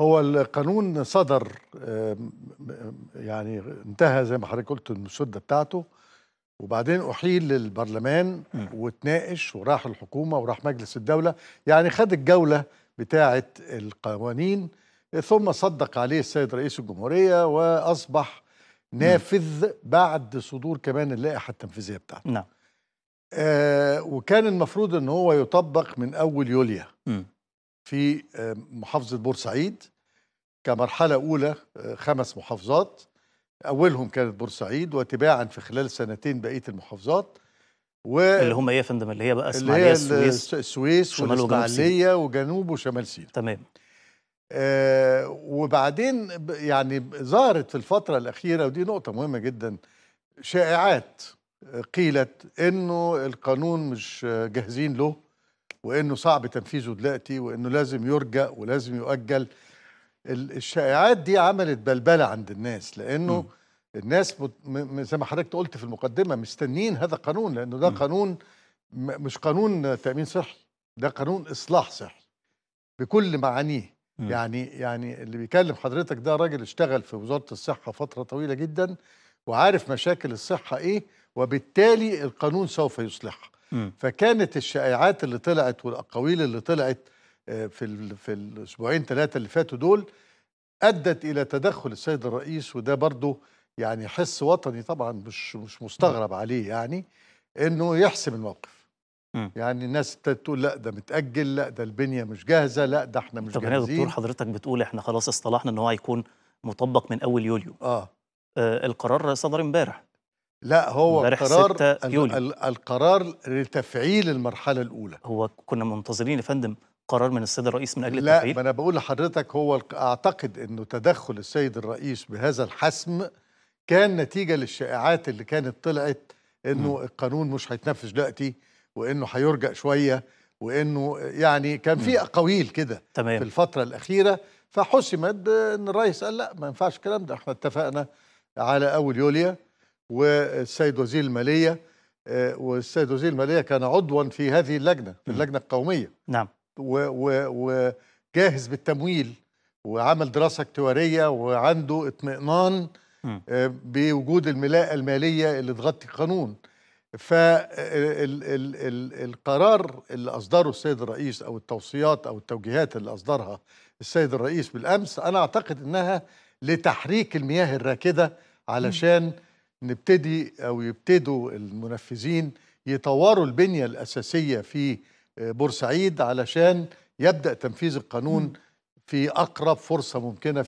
هو القانون صدر يعني انتهى زي ما حضرتك قلت المسودة بتاعته وبعدين أحيل للبرلمان واتناقش وراح الحكومة وراح مجلس الدولة يعني خد الجولة بتاعة القوانين ثم صدق عليه السيد رئيس الجمهورية وأصبح نافذ بعد صدور كمان اللائحة التنفيذية بتاعته نعم آه وكان المفروض ان هو يطبق من اول يوليو في آه، محافظه بورسعيد كمرحلة أولى آه، خمس محافظات أولهم كانت بورسعيد وتباعا في خلال سنتين بقية المحافظات و اللي هم ايه يا فندم اللي هي بقى اسماعيليه السويس السويس والاسماعيليه وجنوب وشمال سيناء تمام آه وبعدين يعني ظهرت في الفتره الاخيره ودي نقطه مهمه جدا شائعات آه، قيلت انه القانون مش جاهزين له وانه صعب تنفيذه دلوقتي وانه لازم يرجا ولازم يؤجل الشائعات دي عملت بلبله عند الناس لانه م. الناس زي ما حضرتك قلت في المقدمه مستنيين هذا قانون لانه ده م. قانون مش قانون تامين صحي ده قانون اصلاح صحي بكل معانيه يعني يعني اللي بيكلم حضرتك ده راجل اشتغل في وزاره الصحه فتره طويله جدا وعارف مشاكل الصحه ايه وبالتالي القانون سوف يصلحها فكانت الشائعات اللي طلعت والاقاويل اللي طلعت آه، في في الاسبوعين ثلاثه اللي فاتوا دول ادت الى تدخل السيد الرئيس وده برضه يعني حس وطني طبعا مش مش مستغرب عليه يعني انه يحسم الموقف يعني الناس تقول لا ده متاجل لا ده البنيه مش جاهزه لا ده احنا مش طب جاهزين طب يا دكتور حضرتك بتقول احنا خلاص اصطلحنا ان هو هيكون مطبق من اول يوليو اه, آه القرار صدر امبارح لا هو قرار القرار لتفعيل المرحله الاولى هو كنا منتظرين يا فندم قرار من السيد الرئيس من اجل لا التفعيل؟ لا ما انا بقول لحضرتك هو اعتقد انه تدخل السيد الرئيس بهذا الحسم كان نتيجه للشائعات اللي كانت طلعت انه م. القانون مش هيتنفذ دلوقتي وانه هيرجع شويه وانه يعني كان في اقاويل كده في الفتره الاخيره فحسمت ان الرئيس قال لا ما ينفعش الكلام ده احنا اتفقنا على اول يوليا والسيد وزير الماليه آه، والسيد وزير الماليه كان عضوا في هذه اللجنه في اللجنه القوميه نعم وجاهز بالتمويل وعمل دراسه اكتواريه وعنده اطمئنان آه، بوجود الملاءه الماليه اللي تغطي القانون فالقرار اللي اصدره السيد الرئيس او التوصيات او التوجيهات اللي اصدرها السيد الرئيس بالامس انا اعتقد انها لتحريك المياه الراكده علشان نبتدي او يبتدوا المنفذين يطوروا البنيه الاساسيه في بورسعيد علشان يبدا تنفيذ القانون في اقرب فرصه ممكنه